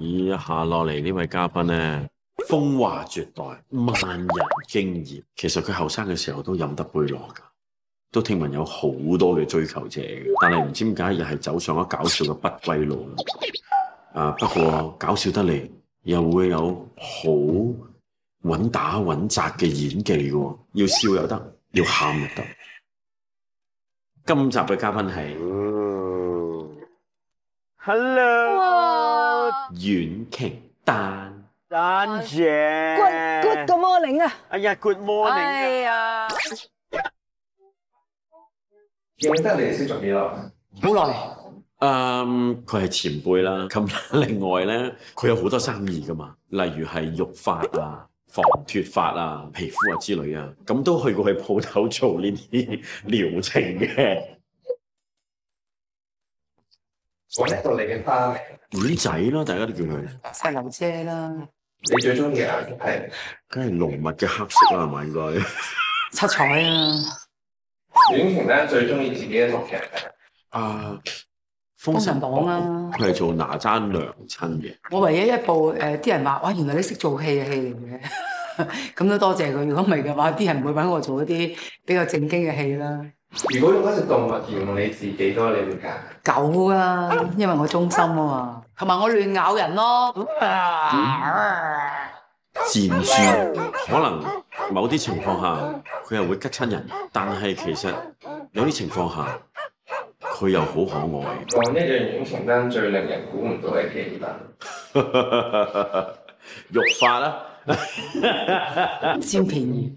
以下落嚟呢位嘉賓咧，風華絕代，萬人敬業。其實佢後生嘅時候都飲得杯落㗎，都聽聞有好多嘅追求者嘅，但係唔知點解又係走上咗搞笑嘅不歸路。啊，不過搞笑得嚟又會有好稳打稳扎嘅演技喎，要笑又得，要喊又得。今集嘅嘉賓係，Hello。阮期丹。丹姐，Good Good morning 啊！哎呀，Good morning 啊！认得你识咗几耐？好耐。嗯，佢系前辈啦。咁另外咧，佢有好多生意噶嘛，例如系育发啊、防脱发啊、皮肤啊之类啊，咁都去过去铺头做呢啲疗 程嘅。我一个嚟嘅花，丸仔咯，大家都叫佢细路姐啦。你最中意颜色系？梗系浓密嘅黑色啦咪应该七彩啊。婉庭咧最中意自己一剧嘅啊，封神榜啦。系做哪吒娘亲嘅。我唯一一部诶，啲人话哇，原来你识做戏嘅戏嚟嘅。咁都多谢佢，如果唔系嘅话，啲人唔会搵我做一啲比较正经嘅戏啦。如果用一只动物，形容你自己多你会拣狗啊？因为我忠心啊嘛，同埋我乱咬人咯。蜘蛛可能某啲情况下佢又会吉亲人，但系其实有啲情况下佢又好可爱。讲呢样影情担最令人估唔到嘅技能，肉法啦，占便宜。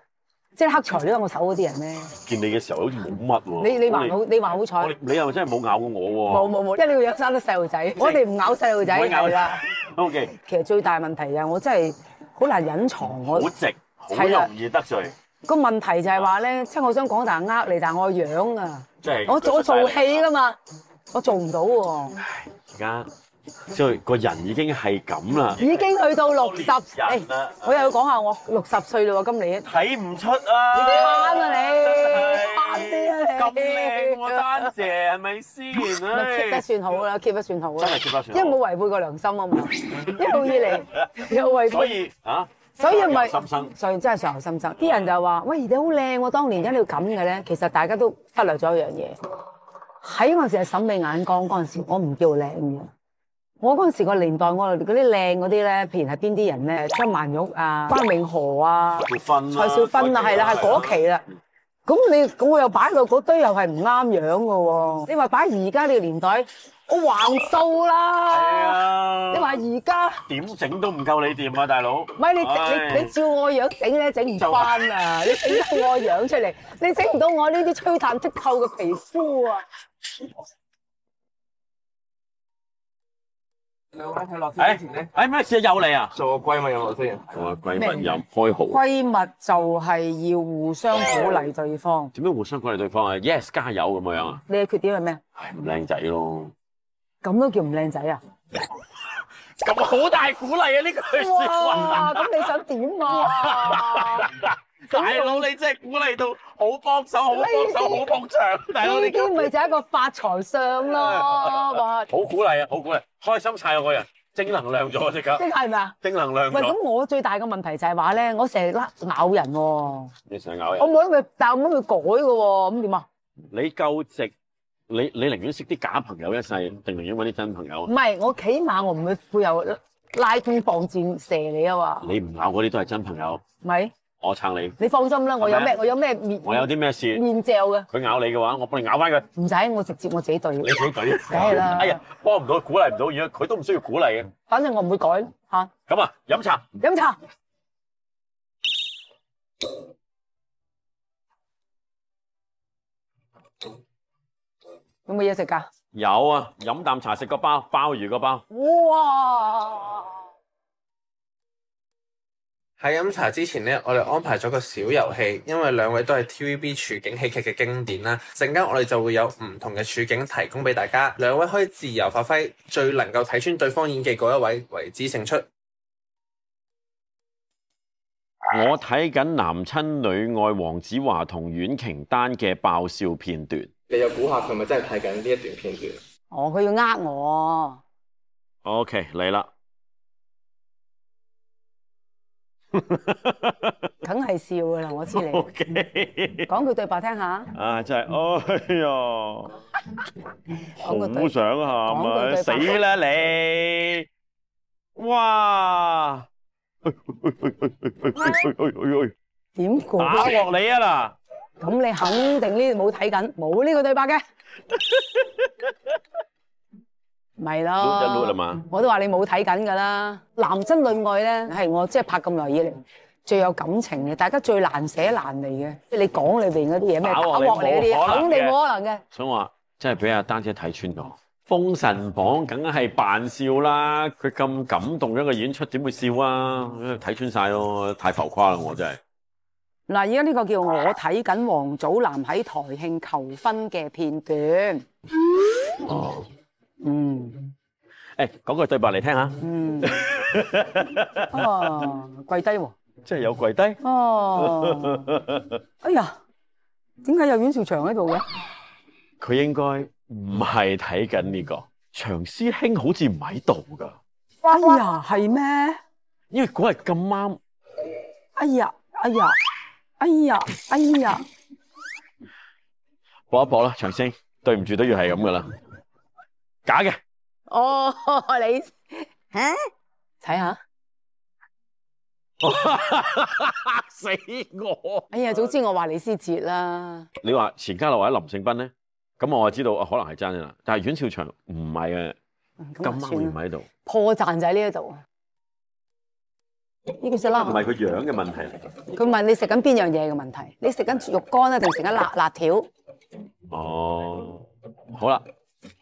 即系黑材料喺我手嗰啲人咧，见你嘅时候好似冇乜喎。你你话好，你话好彩。你又真系冇咬过我喎。冇冇冇，因为你要养生得细路仔，我哋唔咬细路仔。咬啦。O K。其实最大问题就係我真系好难隐藏我。好直，好容易得罪。个问题就系话咧，即系我想讲但系呃你，但系我嘅样啊，即系我做我做戏噶嘛，我做唔到喎。而家。即系个人已经系咁啦，已经去到六十岁，我又要讲下我六十岁啦喎，今年睇唔出啊，你扮啊你扮啲啊你咁靓，我单正系咪先啊 k e e p 得算好啦，keep 得算好啦，真系 keep 得算好，因为冇违背个良心啊嘛，一路以嚟又 背，所以啊，所以咪心所以真系上心生，啲人就话喂你好靓，我当年点解要咁嘅咧？其实大家都忽略咗一样嘢，喺我成日审美眼光嗰阵时，我唔叫靓嘅。我嗰陣時個年代，我嗰啲靚嗰啲咧，譬如係邊啲人咧？張曼玉啊，關永河啊，蔡少芬啊，係啦，係嗰期啦。咁你，咁我又擺落嗰堆又係唔啱樣嘅喎。你話擺而家呢個年代，我橫掃啦。係啊。你話而家點整都唔夠你掂啊，大佬。咪你你你照我樣整咧，整唔翻啊！你整到我樣出嚟，你整唔到我呢啲吹淡即透嘅皮膚啊！两位去落先，哎哎咩事啊？又嚟啊？做个闺蜜有落先，做闺蜜又开豪。闺蜜就系要互相鼓励对方。点样互相鼓励对方啊？Yes，加油咁样啊？你嘅缺点系咩？唉，唔靓仔咯。咁都叫唔靓仔啊？咁好大鼓励啊！呢句说话。咁你想点啊？大佬你真系鼓勵到好幫手，好幫手，好幫場。大佬你叫唔就一個發財相咯，哇！好鼓勵啊，好鼓勵，開心晒我個人，正能量咗只狗。係咪啊？正能量咗。喂，咁我最大嘅問題就係話咧，我成日甩咬人喎。你成日咬人。我冇得佢，但係我冇佢改嘅喎，咁點啊？你夠直，你你寧願識啲假朋友一世，定寧願搵啲真朋友唔係，我起码我唔會會有拉弓放箭射你啊嘛。你唔咬嗰啲都係真朋友。咪？我撑你，你放心啦，我有咩我有咩面，我有啲咩事面罩嘅，佢咬你嘅话，我帮你咬翻佢，唔使，我直接我自己怼，你自己怼，梗系啦，哎呀，帮唔到，鼓励唔到，而家佢都唔需要鼓励嘅，反正我唔会改吓，咁啊，饮茶，饮茶，有冇嘢食噶？有啊，饮啖茶，食个包鲍鱼个包，哇。喺饮茶之前呢，我哋安排咗个小游戏，因为两位都系 TVB 处境喜剧嘅经典啦。阵间我哋就会有唔同嘅处境提供俾大家，两位可以自由发挥，最能够睇穿对方演技嗰一位为之胜出。我睇紧男亲女爱黄子华同阮琼丹嘅爆笑片段，你又估下佢咪真系睇紧呢一段片段？哦，佢要呃我。OK，嚟啦。梗 系笑噶啦，我知你。讲句对白听下。啊，真系，哎呀，好想喊啊！死啦你，哇，点讲？打落你啊嗱！咁你肯定呢冇睇紧，冇呢个对白嘅。咪咯，我都話你冇睇緊㗎啦。男真女愛咧，係我即係拍咁耐嘢嚟，最有感情嘅，大家最難寫難嚟嘅。即係你講裏邊嗰啲嘢咩？挖鑊嚟嗰啲，肯定冇可能嘅。想話，即係俾阿丹姐睇穿咗《封神榜》，梗係扮笑啦。佢咁感動一個演出，點會笑啊？睇穿晒咯，太浮誇啦！我真係嗱，而家呢個叫我睇緊王祖藍喺台慶求婚嘅片段。嗯，诶，讲句对白嚟听下。嗯，哦，跪低喎，即系有跪低。哦，哎呀，点解有阮兆祥喺度嘅？佢应该唔系睇紧呢个，长师兄好似唔喺度噶。哎呀，系咩？因为嗰日咁啱。哎呀，哎呀，哎呀，哎呀，搏一搏啦，长兄，对唔住都要系咁噶啦。假嘅。哦，你吓？睇下。吓死我！哎呀，早之我话李思接啦。你话钱嘉乐或者林胜斌咧，咁我就知道可能系真啦。但系阮兆祥唔系嘅，咁啱唔喺度。破绽就喺呢一度。呢件事啦，唔系佢样嘅问题嚟嘅。佢问你食紧边样嘢嘅问题？你食紧肉干啊，定食紧辣辣条？哦，好啦。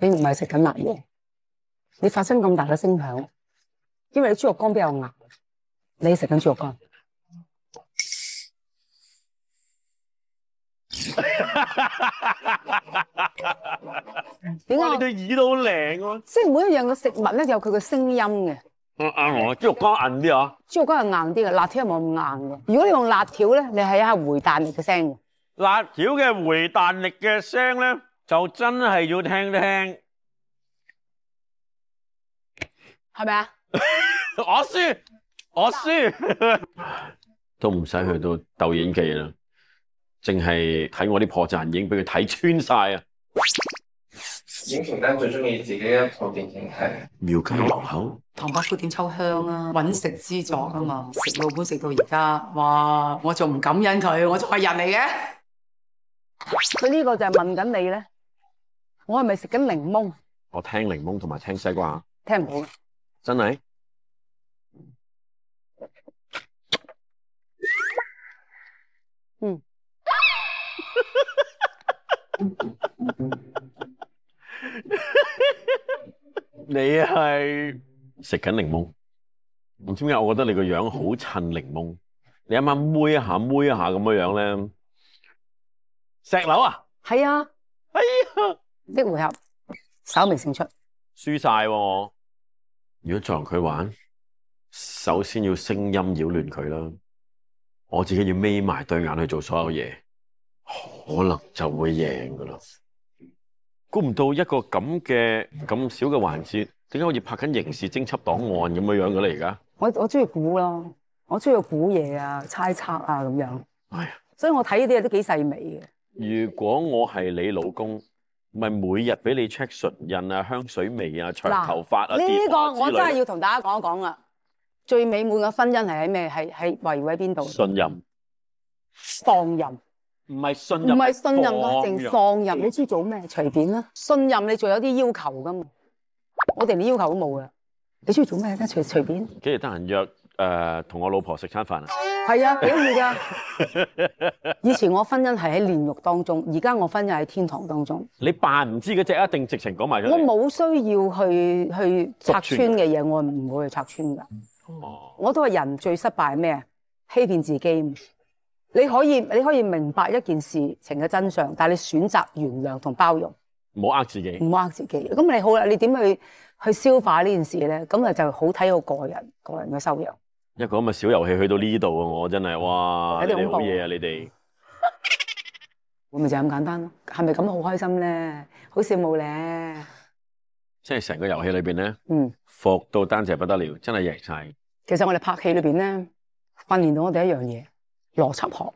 你唔系食紧辣嘢，你发生咁大嘅声响，因为你猪肉干比较硬，你食紧猪肉干。点解你对耳好靓啊？即系每一样嘅食物咧，有佢嘅声音嘅。阿阿猪肉干硬啲啊，猪肉干系硬啲嘅，辣条冇咁硬嘅。如果你用辣条咧，你系一下回弹力嘅声。辣条嘅回弹力嘅声咧。就真系要听听，系咪啊？我输，我输，都唔使去到斗演技啦，净系睇我啲破绽影俾佢睇穿晒啊！影评单最中意自己一套电影系《妙计皇口》，唐伯虎点秋香啊，揾食之作啊嘛，食老本食到而家，哇！我仲唔感恩佢？我仲系人嚟嘅，佢呢个就系问紧你咧。我系咪食紧柠檬？我听柠檬同埋听西瓜，听唔到嘅，真系，嗯，你系食紧柠檬，唔知点解我觉得你个样好衬柠檬，你啱啱妹一下妹一下咁样样咧，石榴啊，系啊。即回合稍微勝出，輸曬。如果撞佢玩，首先要聲音擾亂佢啦。我自己要眯埋對眼去做所有嘢，可能就會贏噶啦。估唔到一個咁嘅咁少嘅環節，點解好似拍緊刑事偵缉檔案咁样樣嘅咧？而家我我中意估咯，我中意估嘢啊、猜測啊咁樣。係，所以我睇呢啲嘢都幾細微嘅。如果我係你老公。咪每日俾你 check 唇印啊、香水味啊、长头发啊呢个我真系要同大家讲一讲啊！最美满嘅婚姻系喺咩？系系维喺边度？信任、放任，唔系信任，唔系信任咯，净放任。你知做咩？随便啦。信任你仲有啲要求噶嘛？我哋连要求都冇噶。你中意做咩得？随随便。跟住得闲约？诶，同我老婆食餐饭啊？系啊，表易噶？以前我婚姻系喺炼狱当中，而家我婚姻喺天堂当中。你扮唔知嗰只一定直情讲埋咗。我冇需要去去拆穿嘅嘢，我唔会去拆穿噶。哦，我都话人最失败咩欺骗自己。你可以你可以明白一件事情嘅真相，但系你选择原谅同包容，唔好呃自己，唔好呃自己。咁你好啦，你点去去消化呢件事咧？咁啊就好睇我个人个人嘅修养。一个咁嘅小游戏去到呢度啊！我真系哇，你哋好嘢啊！你哋我咪就咁简单咯，系咪咁好开心咧？好羡慕咧？即系成个游戏里边咧，嗯，服到单姐不得了，真系赢晒。其实我哋拍戏里边咧，训练到我哋一样嘢，逻辑学。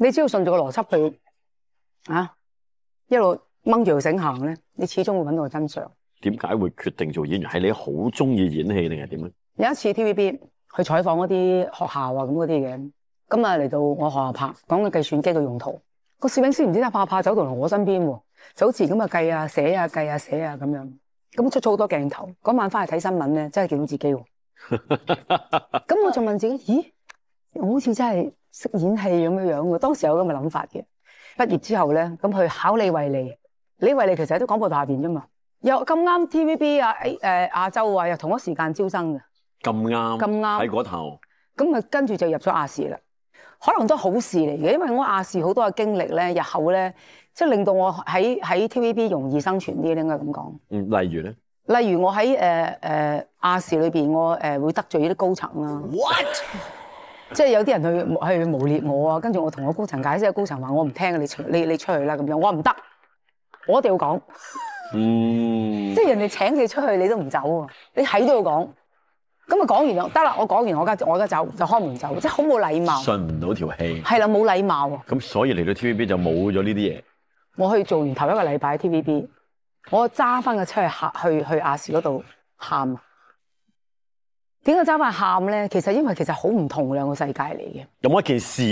你只要顺住个逻辑去啊，一路掹住绳行咧，你始终会搵到个真相。点解会决定做演员？系你好中意演戏定系点咧？有一次 TVB 去采访嗰啲学校啊咁嗰啲嘅，咁啊嚟到我学校拍，讲个计算机嘅用途，个摄影师唔知点怕怕走到我身边喎，就好似咁啊计啊写啊计啊写啊咁样，咁出咗好多镜头。嗰晚翻去睇新闻咧，真系见到自己喎。咁我就问自己：咦，我好似真系识演戏咁样样嘅。当时有咁嘅谂法嘅。毕业之后咧，咁去考李慧利。李慧利其实喺啲广播台下边啫嘛，又咁啱 TVB 啊诶亚洲啊又同一时间招生嘅。咁啱，咁啱喺嗰头，咁啊跟住就入咗亚视啦。可能都好事嚟嘅，因为我亚视好多嘅经历咧，日后咧，即系令到我喺喺 TVB 容易生存啲，应该咁讲。嗯，例如咧，例如我喺诶诶亚视里边，我诶会得罪啲高层啦。What？即系有啲人去去谋劣我啊，跟住我同我高层解释，高层话我唔听，你出你你出去啦咁样，我唔得，我一定要讲。嗯，即系人哋请你出去，你都唔走，你喺要讲。咁啊！講完就得啦，我講完我而家我家走就開門走，即係好冇禮貌。信唔到條氣。係啦，冇禮貌。咁所以嚟到 TVB 就冇咗呢啲嘢。我去做完頭一個禮拜 TVB，我揸翻個車去去去亞視嗰度喊啊！點解揸翻喊咧？其實因為其實好唔同兩個世界嚟嘅。有冇一件事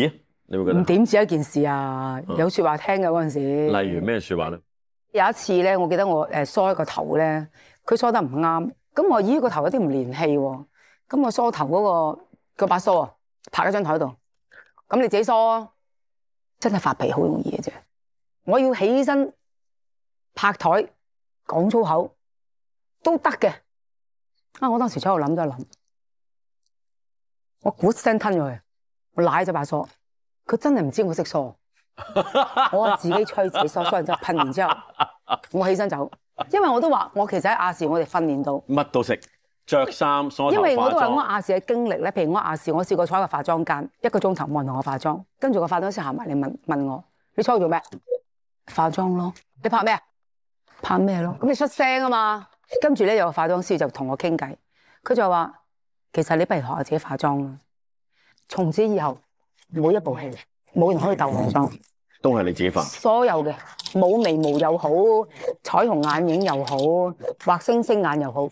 你會覺得？唔點止一件事啊！有説話聽㗎嗰陣時。例如咩説話咧？有一次咧，我記得我誒一個頭咧，佢梳得唔啱。咁我咦个头有啲唔连气，咁我梳头嗰个嗰把梳啊，拍喺张台度。咁你自己梳，啊，真系发脾好容易嘅啫。我要起身拍台讲粗口都得嘅。啊，我当时喺度谂咗一谂，我咕声吞咗佢，我舐咗把梳。佢真系唔知我识梳，我自己吹自己梳，梳完之后喷完之后，我起身走。因为我都话，我其实喺亚视，我哋训练到乜都食，着衫梳头因为我喺我亚视嘅经历咧，譬如我亞亚视，我试过坐喺个化妆间一个钟头，冇人同我化妆，跟住个化妆师行埋嚟问问我：你坐嚟做咩？化妆咯。你拍咩？拍咩咯？咁你出声啊嘛。跟住咧，有个化妆师就同我倾偈，佢就话：其实你不如学下自己化妆啦。从此以后，每一部戏冇人可以逗我妆。都系你自己化。所有嘅冇眉毛又好，彩虹眼影又好，画星星眼又好，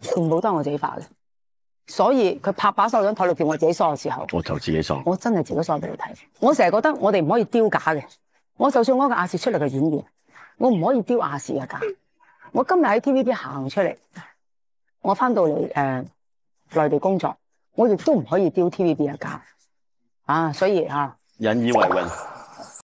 全部都系我自己化嘅。所以佢拍把手掌台度叫我自己梳嘅时候，我就自己梳。我真系自己梳俾你睇。我成日觉得我哋唔可以丢假嘅。我就算我个亚视出嚟嘅演员，我唔可以丢亚视嘅假。我今日喺 TVB 行出嚟，我翻到嚟诶内地工作，我亦都唔可以丢 TVB 嘅假。啊，所以吓引以为荣。